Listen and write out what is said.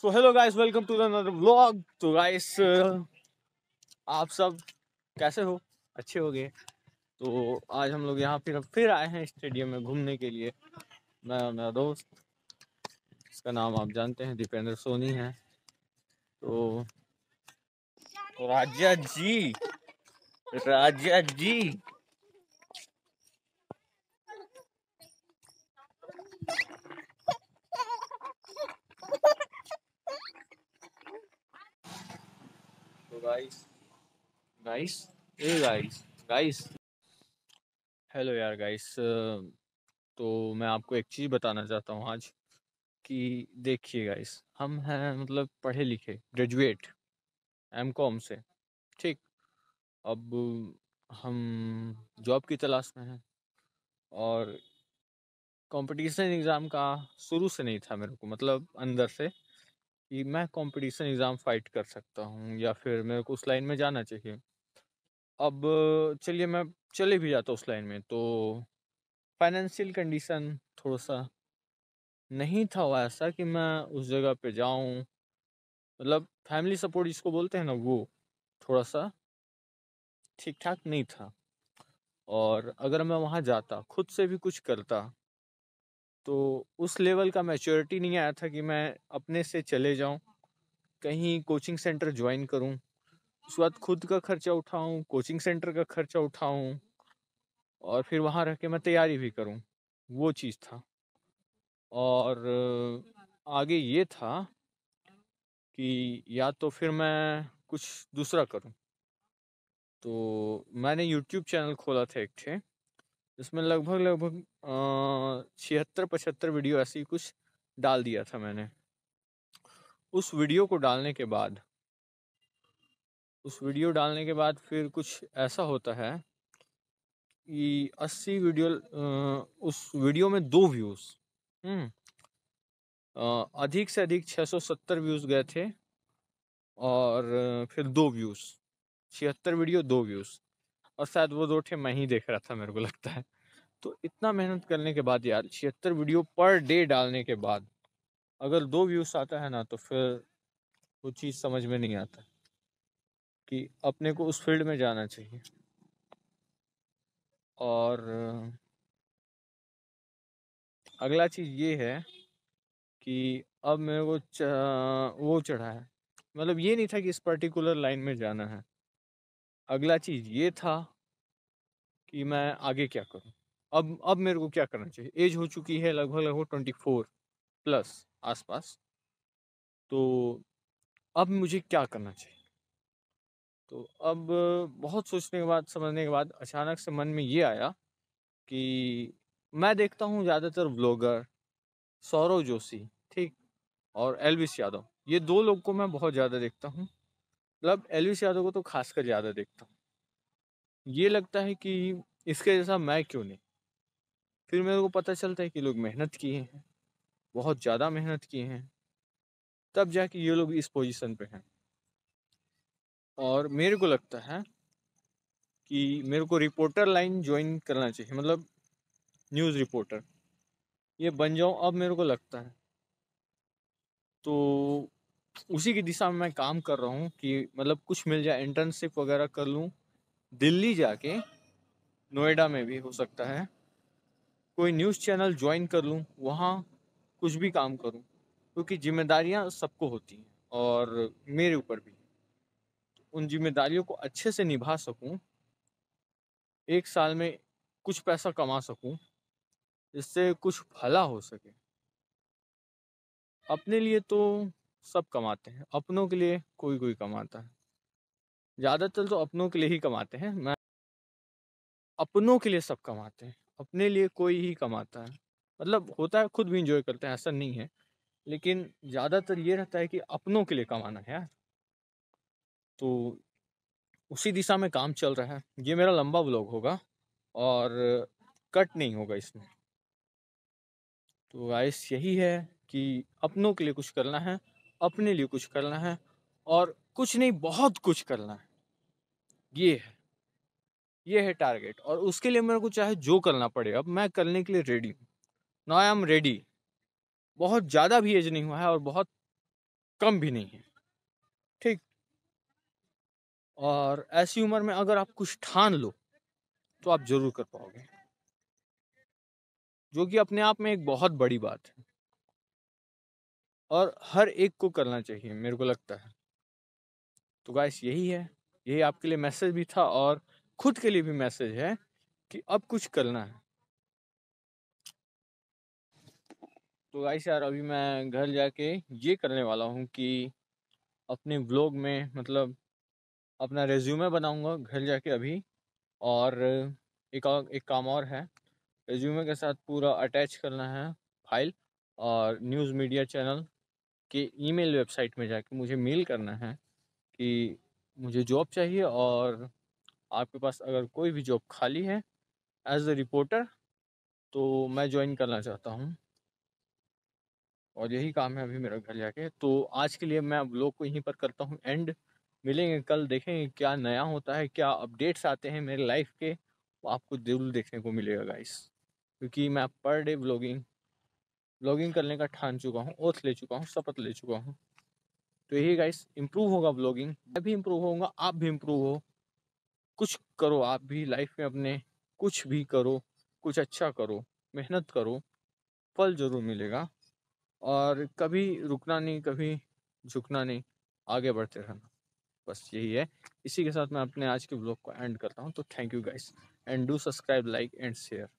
so hello guys welcome to another vlog तो guys आप सब कैसे हो अच्छे हो गए तो आज हम लोग यहाँ फिर फिर आए हैं स्टेडियम में घूमने के लिए मैं और मेरा दोस्त इसका नाम आप जानते हैं दीपेंद्र सोनी है तो, तो राजा जी राजा जी guys guys guys guys hello यार गाइस तो मैं आपको एक चीज़ बताना चाहता हूँ आज कि देखिए गाइस हम हैं मतलब पढ़े लिखे ग्रेजुएट एम कॉम से ठीक अब हम जॉब की तलाश में हैं और कंपटीशन एग्ज़ाम का शुरू से नहीं था मेरे को मतलब अंदर से कि मैं कंपटीशन एग्ज़ाम फाइट कर सकता हूँ या फिर मेरे को उस लाइन में जाना चाहिए अब चलिए मैं चले भी जाता उस लाइन में तो फाइनेंशियल कंडीशन थोड़ा सा नहीं था ऐसा कि मैं उस जगह पे जाऊँ मतलब फैमिली सपोर्ट जिसको बोलते हैं ना वो थोड़ा सा ठीक ठाक नहीं था और अगर मैं वहाँ जाता खुद से भी कुछ करता तो उस लेवल का मैच्योरिटी नहीं आया था कि मैं अपने से चले जाऊँ कहीं कोचिंग सेंटर ज्वाइन करूँ उसके बाद खुद का खर्चा उठाऊँ कोचिंग सेंटर का खर्चा उठाऊँ और फिर वहाँ रह के मैं तैयारी भी करूँ वो चीज़ था और आगे ये था कि या तो फिर मैं कुछ दूसरा करूं तो मैंने यूट्यूब चैनल खोला था एक थे जिसमें लगभग लगभग छिहत्तर पचहत्तर वीडियो ऐसी कुछ डाल दिया था मैंने उस वीडियो को डालने के बाद उस वीडियो डालने के बाद फिर कुछ ऐसा होता है कि अस्सी वीडियो उस वीडियो में दो व्यूज़ हम्म, अधिक से अधिक 670 व्यूज़ गए थे और फिर दो व्यूज़ छिहत्तर वीडियो दो व्यूज़ और शायद वो दो ठे मैं ही देख रहा था मेरे को लगता है तो इतना मेहनत करने के बाद यार छिहत्तर वीडियो पर डे डालने के बाद अगर दो व्यूज आता है ना तो फिर वो चीज़ समझ में नहीं आता कि अपने को उस फील्ड में जाना चाहिए और अगला चीज़ ये है कि अब मेरे को वो चढ़ा है मतलब ये नहीं था कि इस पर्टिकुलर लाइन में जाना है अगला चीज ये था कि मैं आगे क्या करूँ अब अब मेरे को क्या करना चाहिए एज हो चुकी है लगभग लगभग ट्वेंटी फोर प्लस आसपास तो अब मुझे क्या करना चाहिए तो अब बहुत सोचने के बाद समझने के बाद अचानक से मन में ये आया कि मैं देखता हूँ ज़्यादातर ब्लॉगर सौरव जोशी ठीक और एलविस यादव ये दो लोग को मैं बहुत ज़्यादा देखता हूँ मतलब एलविस यादव को तो खासकर ज़्यादा देखता हूँ ये लगता है कि इसके जैसा मैं क्यों नहीं फिर मेरे को पता चलता है कि लोग मेहनत किए हैं बहुत ज़्यादा मेहनत किए हैं तब जाके ये लोग इस पोजीशन पे हैं और मेरे को लगता है कि मेरे को रिपोर्टर लाइन ज्वाइन करना चाहिए मतलब न्यूज़ रिपोर्टर ये बन जाऊँ अब मेरे को लगता है तो उसी की दिशा में मैं काम कर रहा हूँ कि मतलब कुछ मिल जाए इंटर्नशिप वगैरह कर लूँ दिल्ली जाके नोएडा में भी हो सकता है कोई न्यूज़ चैनल ज्वाइन कर लूँ वहाँ कुछ भी काम करूँ क्योंकि जिम्मेदारियाँ सबको होती हैं और मेरे ऊपर भी उन जिम्मेदारियों को अच्छे से निभा सकूँ एक साल में कुछ पैसा कमा सकूँ जिससे कुछ भला हो सके अपने लिए तो सब कमाते हैं अपनों के लिए कोई कोई कमाता है ज़्यादातर तो अपनों के लिए ही कमाते हैं मैं अपनों के लिए सब कमाते हैं अपने लिए कोई ही कमाता है मतलब होता है खुद भी इंजॉय करते हैं ऐसा नहीं है लेकिन ज़्यादातर ये रहता है कि अपनों के लिए कमाना है यार तो उसी दिशा में काम चल रहा है ये मेरा लंबा ब्लॉग होगा और कट नहीं होगा इसमें तो गाइस यही है कि अपनों के लिए कुछ करना है अपने लिए कुछ करना है और कुछ नहीं बहुत कुछ करना है ये है ये है टारगेट और उसके लिए मेरे को चाहे जो करना पड़े अब मैं करने के लिए रेडी हूँ नो आई एम रेडी बहुत ज़्यादा भी एज नहीं हुआ है और बहुत कम भी नहीं है ठीक और ऐसी उम्र में अगर आप कुछ ठान लो तो आप ज़रूर कर पाओगे जो कि अपने आप में एक बहुत बड़ी बात है और हर एक को करना चाहिए मेरे को लगता है तो गाइस यही है यही आपके लिए मैसेज भी था और खुद के लिए भी मैसेज है कि अब कुछ करना है तो गाइस यार अभी मैं घर जाके ये करने वाला हूँ कि अपने ब्लॉग में मतलब अपना रेज्यूमे बनाऊँगा घर जाके अभी और एक एक काम और है रेज्यूमे के साथ पूरा अटैच करना है फाइल और न्यूज़ मीडिया चैनल के ईमेल वेबसाइट में जाके मुझे मेल करना है कि मुझे जॉब चाहिए और आपके पास अगर कोई भी जॉब खाली है एज अ रिपोर्टर तो मैं ज्वाइन करना चाहता हूँ और यही काम है अभी मेरा घर जाके तो आज के लिए मैं ब्लॉग को यहीं पर करता हूँ एंड मिलेंगे कल देखेंगे क्या नया होता है क्या अपडेट्स आते हैं मेरे लाइफ के वो आपको जरूर देखने को मिलेगा गाइस क्योंकि मैं पर डे ब्लॉगिंग ब्लॉगिंग करने का ठान चुका हूँ ओथ ले चुका हूँ शपथ ले चुका हूँ तो यही गाइस इम्प्रूव होगा ब्लॉगिंग मैं भी इम्प्रूव होऊंगा आप भी इम्प्रूव हो कुछ करो आप भी लाइफ में अपने कुछ भी करो कुछ अच्छा करो मेहनत करो फल ज़रूर मिलेगा और कभी रुकना नहीं कभी झुकना नहीं आगे बढ़ते रहना बस यही है इसी के साथ मैं अपने आज के ब्लॉग को एंड करता हूँ तो thank you guys and do subscribe like and share